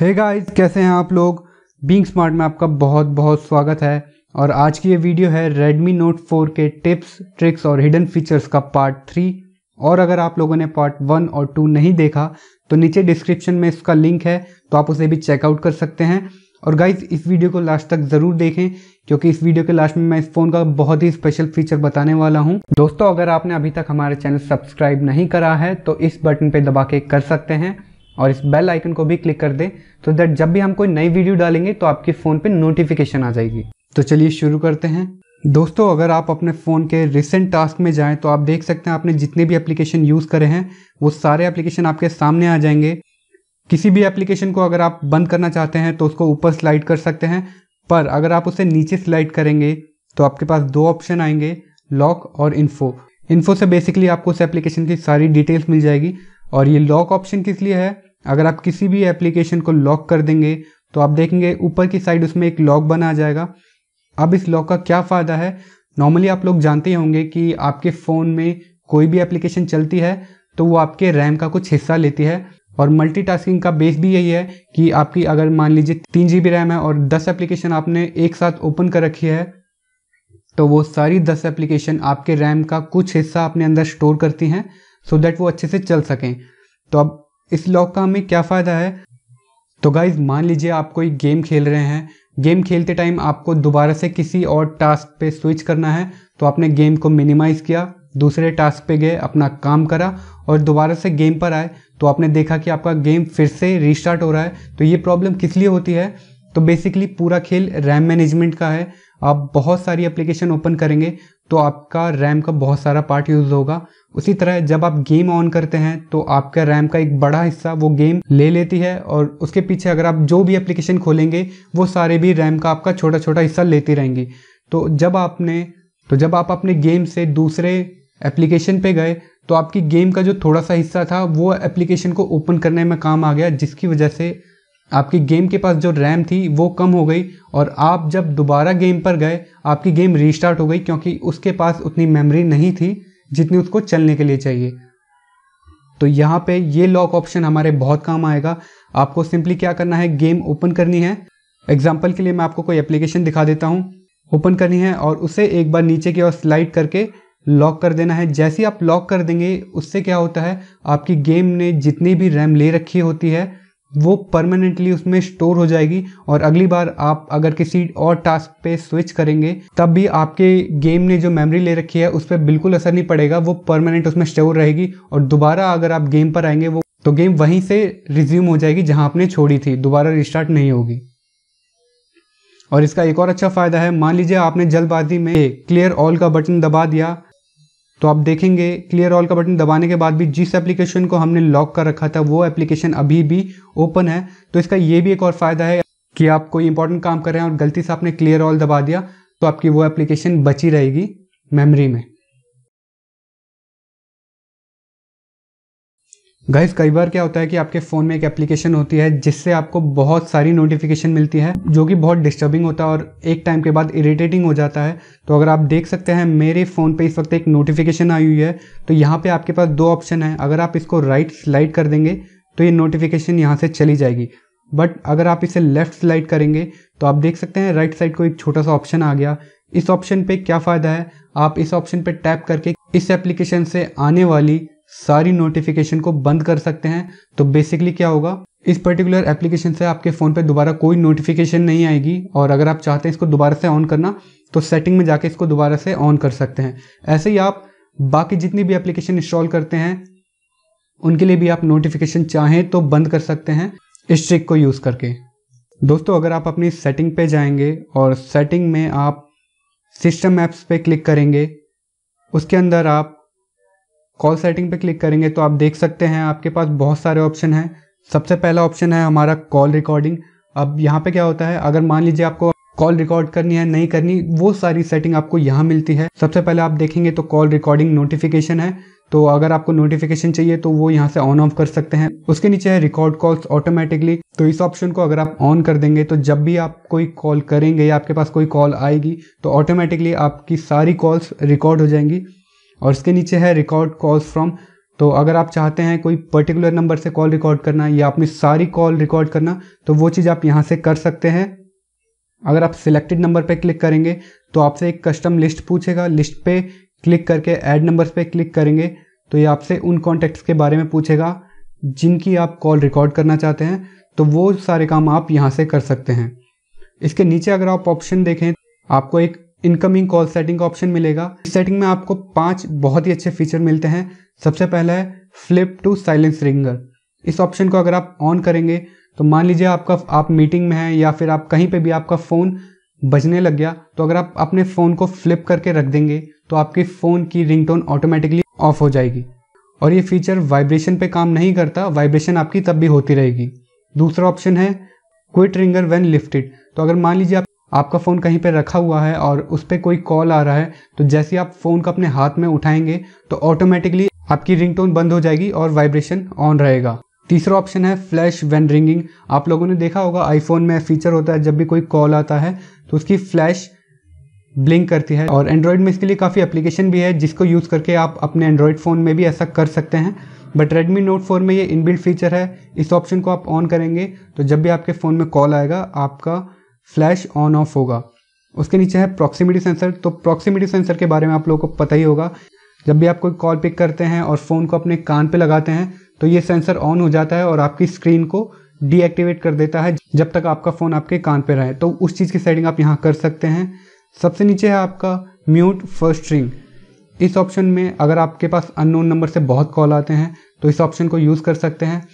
hey guys कैसे हैं आप लोग बींग स्मार्ट में आपका बहुत बहुत स्वागत है और आज की ये वीडियो है Redmi Note 4 के टिप्स ट्रिक्स और हिडन फीचर्स का पार्ट थ्री और अगर आप लोगों ने पार्ट वन और टू नहीं देखा तो नीचे डिस्क्रिप्शन में इसका लिंक है तो आप उसे भी चेकआउट कर सकते हैं और गाइज इस वीडियो को लास्ट तक ज़रूर देखें क्योंकि इस वीडियो के लास्ट में मैं इस फ़ोन का बहुत ही स्पेशल फीचर बताने वाला हूं दोस्तों अगर आपने अभी तक हमारे चैनल सब्सक्राइब नहीं करा है तो इस बटन पे दबा के कर सकते हैं और इस बेल आइकन को भी क्लिक कर दें तो दैट जब भी हम कोई नई वीडियो डालेंगे तो आपके फ़ोन पे नोटिफिकेशन आ जाएगी तो चलिए शुरू करते हैं दोस्तों अगर आप अपने फ़ोन के रिसेंट टास्क में जाएं तो आप देख सकते हैं आपने जितने भी एप्लीकेशन यूज़ करे हैं वो सारे एप्लीकेशन आपके सामने आ जाएंगे किसी भी एप्लीकेशन को अगर आप बंद करना चाहते हैं तो उसको ऊपर स्लाइड कर सकते हैं पर अगर आप उसे नीचे स्लाइड करेंगे तो आपके पास दो ऑप्शन आएंगे लॉक और इन्फो इन्फो से बेसिकली आपको उस एप्लीकेशन की सारी डिटेल्स मिल जाएगी और ये लॉक ऑप्शन किस लिए है अगर आप किसी भी एप्लीकेशन को लॉक कर देंगे तो आप देखेंगे ऊपर की साइड उसमें एक लॉक बना जाएगा अब इस लॉक का क्या फ़ायदा है नॉर्मली आप लोग जानते होंगे कि आपके फ़ोन में कोई भी एप्लीकेशन चलती है तो वो आपके रैम का कुछ हिस्सा लेती है और मल्टीटास्किंग का बेस भी यही है कि आपकी अगर मान लीजिए तीन जी रैम है और दस एप्लीकेशन आपने एक साथ ओपन कर रखी है तो वो सारी दस एप्लीकेशन आपके रैम का कुछ हिस्सा अपने अंदर स्टोर करती हैं सो so दैट वो अच्छे से चल सकें तो अब इस लॉक का हमें क्या फ़ायदा है तो गाइज मान लीजिए आप कोई गेम खेल रहे हैं गेम खेलते टाइम आपको दोबारा से किसी और टास्क पे स्विच करना है तो आपने गेम को मिनिमाइज़ किया दूसरे टास्क पे गए अपना काम करा और दोबारा से गेम पर आए तो आपने देखा कि आपका गेम फिर से रिस्टार्ट हो रहा है तो ये प्रॉब्लम किस लिए होती है तो बेसिकली पूरा खेल रैम मैनेजमेंट का है आप बहुत सारी एप्लीकेशन ओपन करेंगे तो आपका रैम का बहुत सारा पार्ट यूज़ होगा उसी तरह जब आप गेम ऑन करते हैं तो आपका रैम का एक बड़ा हिस्सा वो गेम ले लेती है और उसके पीछे अगर आप जो भी एप्लीकेशन खोलेंगे वो सारे भी रैम का आपका छोटा छोटा हिस्सा लेती रहेंगी तो जब आपने तो जब आप अपने गेम से दूसरे एप्लीकेशन पे गए तो आपकी गेम का जो थोड़ा सा हिस्सा था वो एप्लीकेशन को ओपन करने में काम आ गया जिसकी वजह से आपकी गेम के पास जो रैम थी वो कम हो गई और आप जब दोबारा गेम पर गए आपकी गेम रीस्टार्ट हो गई क्योंकि उसके पास उतनी मेमोरी नहीं थी जितनी उसको चलने के लिए चाहिए तो यहाँ पे ये लॉक ऑप्शन हमारे बहुत काम आएगा आपको सिंपली क्या करना है गेम ओपन करनी है एग्जाम्पल के लिए मैं आपको कोई एप्लीकेशन दिखा देता हूँ ओपन करनी है और उसे एक बार नीचे की ओर स्लाइड करके लॉक कर देना है जैसे आप लॉक कर देंगे उससे क्या होता है आपकी गेम ने जितनी भी रैम ले रखी होती है वो परमानेंटली उसमें स्टोर हो जाएगी और अगली बार आप अगर किसी और टास्क पे स्विच करेंगे तब भी आपके गेम ने जो मेमोरी ले रखी है उस पर बिल्कुल असर नहीं पड़ेगा वो परमानेंट उसमें स्टोर रहेगी और दोबारा अगर आप गेम पर आएंगे वो तो गेम वहीं से रिज्यूम हो जाएगी जहां आपने छोड़ी थी दोबारा रिस्टार्ट नहीं होगी और इसका एक और अच्छा फ़ायदा है मान लीजिए आपने जल्दबाजी में क्लियर ऑल का बटन दबा दिया तो आप देखेंगे क्लियर ऑल का बटन दबाने के बाद भी जिस एप्लीकेशन को हमने लॉक कर रखा था वो एप्लीकेशन अभी भी ओपन है तो इसका ये भी एक और फ़ायदा है कि आप कोई इंपॉर्टेंट काम कर रहे हैं और गलती से आपने क्लियर ऑल दबा दिया तो आपकी वो एप्लीकेशन बची रहेगी मेमोरी में गाइस कई बार क्या होता है कि आपके फ़ोन में एक एप्लीकेशन होती है जिससे आपको बहुत सारी नोटिफिकेशन मिलती है जो कि बहुत डिस्टर्बिंग होता है और एक टाइम के बाद इरिटेटिंग हो जाता है तो अगर आप देख सकते हैं मेरे फ़ोन पे इस वक्त एक नोटिफिकेशन आई हुई है तो यहाँ पे आपके पास दो ऑप्शन है अगर आप इसको राइट स्लाइड कर देंगे तो ये नोटिफिकेशन यहाँ से चली जाएगी बट अगर आप इसे लेफ़्ट स्लाइड करेंगे तो आप देख सकते हैं राइट साइड को एक छोटा सा ऑप्शन आ गया इस ऑप्शन पे क्या फ़ायदा है आप इस ऑप्शन पे टैप करके इस एप्लीकेशन से आने वाली सारी नोटिफिकेशन को बंद कर सकते हैं तो बेसिकली क्या होगा इस पर्टिकुलर एप्लीकेशन से आपके फ़ोन पे दोबारा कोई नोटिफिकेशन नहीं आएगी और अगर आप चाहते हैं इसको दोबारा से ऑन करना तो सेटिंग में जाके इसको दोबारा से ऑन कर सकते हैं ऐसे ही आप बाकी जितनी भी एप्लीकेशन इंस्टॉल करते हैं उनके लिए भी आप नोटिफिकेशन चाहें तो बंद कर सकते हैं इस ट्रिक को यूज़ करके दोस्तों अगर आप अपनी सेटिंग पे जाएंगे और सेटिंग में आप सिस्टम ऐप्स पे क्लिक करेंगे उसके अंदर आप कॉल सेटिंग पे क्लिक करेंगे तो आप देख सकते हैं आपके पास बहुत सारे ऑप्शन हैं सबसे पहला ऑप्शन है हमारा कॉल रिकॉर्डिंग अब यहाँ पे क्या होता है अगर मान लीजिए आपको कॉल रिकॉर्ड करनी है नहीं करनी वो सारी सेटिंग आपको यहाँ मिलती है सबसे पहले आप देखेंगे तो कॉल रिकॉर्डिंग नोटिफिकेशन है तो अगर आपको नोटिफिकेशन चाहिए तो वो यहाँ से ऑन ऑफ कर सकते हैं उसके नीचे है रिकॉर्ड कॉल्स ऑटोमेटिकली तो इस ऑप्शन को अगर आप ऑन कर देंगे तो जब भी आप कोई कॉल करेंगे या आपके पास कोई कॉल आएगी तो ऑटोमेटिकली आपकी सारी कॉल्स रिकॉर्ड हो जाएंगी और इसके नीचे है रिकॉर्ड कॉल्स फ्रॉम तो अगर आप चाहते हैं कोई पर्टिकुलर नंबर से कॉल रिकॉर्ड करना या अपनी सारी कॉल रिकॉर्ड करना तो वो चीज़ आप यहाँ से कर सकते हैं अगर आप सिलेक्टेड नंबर पर क्लिक करेंगे तो आपसे एक कस्टम लिस्ट पूछेगा लिस्ट पे क्लिक करके ऐड नंबर्स पे क्लिक करेंगे तो ये आपसे उन कॉन्टैक्ट्स के बारे में पूछेगा जिनकी आप कॉल रिकॉर्ड करना चाहते हैं तो वो सारे काम आप यहाँ से कर सकते हैं इसके नीचे अगर आप ऑप्शन देखें आपको एक इनकमिंग कॉल सेटिंग का ऑप्शन मिलेगा इस सेटिंग में आपको पांच बहुत ही अच्छे फीचर मिलते हैं सबसे पहला है फ्लिप टू साइलेंस रिंगर इस ऑप्शन को अगर आप ऑन करेंगे तो मान लीजिए आपका आप मीटिंग में हैं या फिर आप कहीं पे भी आपका फ़ोन बजने लग गया तो अगर आप अपने फ़ोन को फ्लिप करके रख देंगे तो आपके फ़ोन की रिंगटोन ऑटोमेटिकली ऑफ हो जाएगी और ये फीचर वाइब्रेशन पे काम नहीं करता वाइब्रेशन आपकी तब भी होती रहेगी दूसरा ऑप्शन है क्विट रिंगर वेन लिफ्टेड तो अगर मान लीजिए आप आपका फ़ोन कहीं पर रखा हुआ है और उस पर कोई कॉल आ रहा है तो जैसे आप फ़ोन का अपने हाथ में उठाएंगे तो ऑटोमेटिकली आपकी रिंगटोन बंद हो जाएगी और वाइब्रेशन ऑन रहेगा तीसरा ऑप्शन है फ्लैश वैन रिंगिंग आप लोगों ने देखा होगा आईफोन में फीचर होता है जब भी कोई कॉल आता है तो उसकी फ्लैश ब्लिंक करती है और एंड्रॉयड में इसके लिए काफ़ी एप्लीकेशन भी है जिसको यूज़ करके आप अपने एंड्रॉयड फ़ोन में भी ऐसा कर सकते हैं बट रेडमी नोट फोर में ये इनबिल्ट फीचर है इस ऑप्शन को आप ऑन करेंगे तो जब भी आपके फ़ोन में कॉल आएगा आपका फ्लैश ऑन ऑफ होगा उसके नीचे है प्रॉक्सिमिटी सेंसर तो प्रॉक्सिमिटी सेंसर के बारे में आप लोगों को पता ही होगा जब भी आप कोई कॉल पिक करते हैं और फ़ोन को अपने कान पे लगाते हैं तो ये सेंसर ऑन हो जाता है और आपकी स्क्रीन को डीएक्टिवेट कर देता है जब तक आपका फ़ोन आपके कान पे रहे तो उस चीज़ की सेटिंग आप यहाँ कर सकते हैं सबसे नीचे है आपका म्यूट फर्स्ट रिंग इस ऑप्शन में अगर आपके पास अननोन नंबर से बहुत कॉल आते हैं तो इस ऑप्शन को यूज़ कर सकते हैं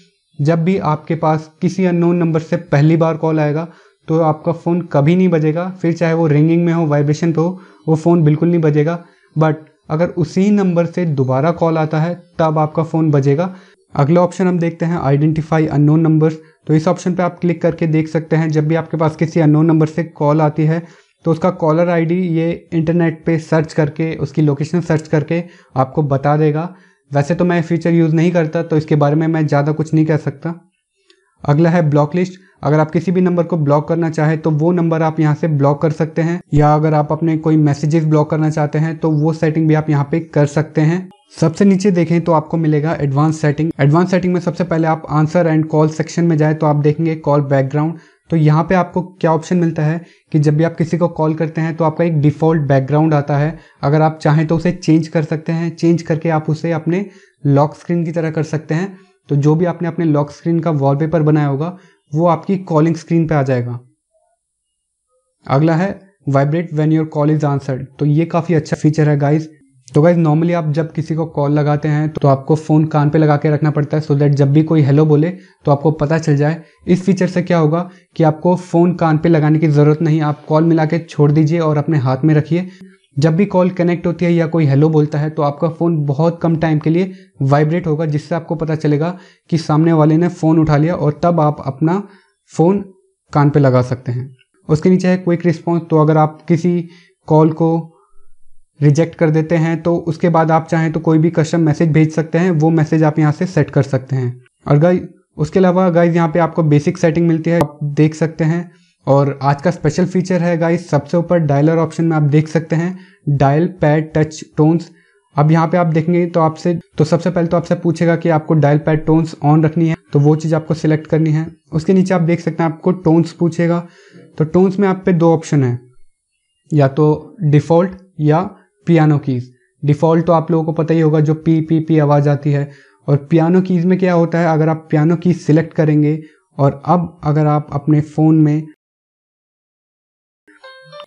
जब भी आपके पास किसी अननोन नंबर से पहली बार कॉल आएगा तो आपका फ़ोन कभी नहीं बजेगा फिर चाहे वो रिंगिंग में हो वाइब्रेशन पे हो वो फ़ोन बिल्कुल नहीं बजेगा बट अगर उसी नंबर से दोबारा कॉल आता है तब आपका फ़ोन बजेगा अगला ऑप्शन हम देखते हैं आइडेंटिफाई अननोन नंबर तो इस ऑप्शन पे आप क्लिक करके देख सकते हैं जब भी आपके पास किसी अननोन नंबर से कॉल आती है तो उसका कॉलर आईडी ये इंटरनेट पे सर्च करके उसकी लोकेशन सर्च करके आपको बता देगा वैसे तो मैं फीचर यूज़ नहीं करता तो इसके बारे में मैं ज़्यादा कुछ नहीं कह सकता अगला है ब्लॉक लिस्ट अगर आप किसी भी नंबर को ब्लॉक करना चाहें तो वो नंबर आप यहाँ से ब्लॉक कर सकते हैं या अगर आप अपने कोई मैसेजेस ब्लॉक करना चाहते हैं तो वो सेटिंग भी आप यहाँ पे कर सकते हैं सबसे नीचे देखें तो आपको मिलेगा एडवांस सेटिंग एडवांस सेटिंग में सबसे पहले आप आंसर एंड कॉल सेक्शन में जाए तो आप देखेंगे कॉल बैकग्राउंड तो यहाँ पे आपको क्या ऑप्शन मिलता है कि जब भी आप किसी को कॉल करते हैं तो आपका एक डिफ़ॉल्ट बैकग्राउंड आता है अगर आप चाहें तो उसे चेंज कर सकते हैं चेंज करके आप उसे अपने लॉक स्क्रीन की तरह कर सकते हैं तो जो भी आपने अपने लॉक स्क्रीन का वॉलपेपर बनाया होगा वो आपकी कॉलिंग स्क्रीन पे आ जाएगा अगला है vibrate when your call is answered तो ये काफ़ी अच्छा फीचर है गाइज तो गाइज नॉर्मली आप जब किसी को कॉल लगाते हैं तो आपको फ़ोन कान पे लगा के रखना पड़ता है सो so दैट जब भी कोई हेलो बोले तो आपको पता चल जाए इस फीचर से क्या होगा कि आपको फ़ोन कान पे लगाने की ज़रूरत नहीं आप कॉल मिला के छोड़ दीजिए और अपने हाथ में रखिए जब भी कॉल कनेक्ट होती है या कोई हेलो बोलता है तो आपका फ़ोन बहुत कम टाइम के लिए वाइब्रेट होगा जिससे आपको पता चलेगा कि सामने वाले ने फ़ोन उठा लिया और तब आप अपना फ़ोन कान पे लगा सकते हैं उसके नीचे है क्विक रिस्पॉन्स तो अगर आप किसी कॉल को रिजेक्ट कर देते हैं तो उसके बाद आप चाहें तो कोई भी कस्टम मैसेज भेज सकते हैं वो मैसेज आप यहाँ से सेट कर सकते हैं और गाइज उसके अलावा गाइज यहाँ पे आपको बेसिक सेटिंग मिलती है आप देख सकते हैं और आज का स्पेशल फीचर है गाइस सबसे ऊपर डायलर ऑप्शन में आप देख सकते हैं डायल पैड टच टोन्स अब यहाँ पे आप देखेंगे तो आपसे तो सबसे पहले तो आपसे पूछेगा कि आपको डायल पैड टोन्स ऑन रखनी है तो वो चीज़ आपको सिलेक्ट करनी है उसके नीचे आप देख सकते हैं आपको टोन्स पूछेगा तो टोन्स में आप पे दो ऑप्शन है या तो डिफ़ॉल्ट या पियानो कीज़ डिफ़ॉल्ट तो आप लोगों को पता ही होगा जो पी पी पी आवाज़ आती है और पियानो कीज़ में क्या होता है अगर आप पियानो कीज़ सिलेक्ट करेंगे और अब अगर आप अपने फ़ोन में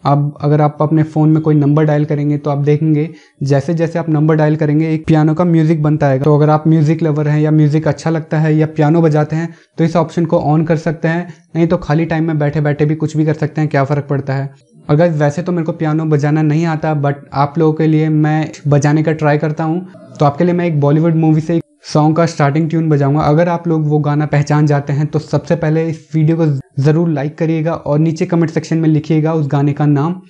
अब अगर आप अपने फ़ोन में कोई नंबर डायल करेंगे तो आप देखेंगे जैसे जैसे आप नंबर डायल करेंगे एक पियानो का म्यूज़िक बनता है तो अगर आप म्यूज़िक लवर हैं या म्यूज़िक अच्छा लगता है या पियानो बजाते हैं तो इस ऑप्शन को ऑन कर सकते हैं नहीं तो खाली टाइम में बैठे बैठे भी कुछ भी कर सकते हैं क्या फ़र्क पड़ता है अगर वैसे तो मेरे को पियानो बजाना नहीं आता बट आप लोगों के लिए मैं बजाने का ट्राई करता हूँ तो आपके लिए मैं एक बॉलीवुड मूवी से सॉन्ग का स्टार्टिंग ट्यून बजाऊंगा अगर आप लोग वो गाना पहचान जाते हैं तो सबसे पहले इस वीडियो को ज़रूर लाइक करिएगा और नीचे कमेंट सेक्शन में लिखिएगा उस गाने का नाम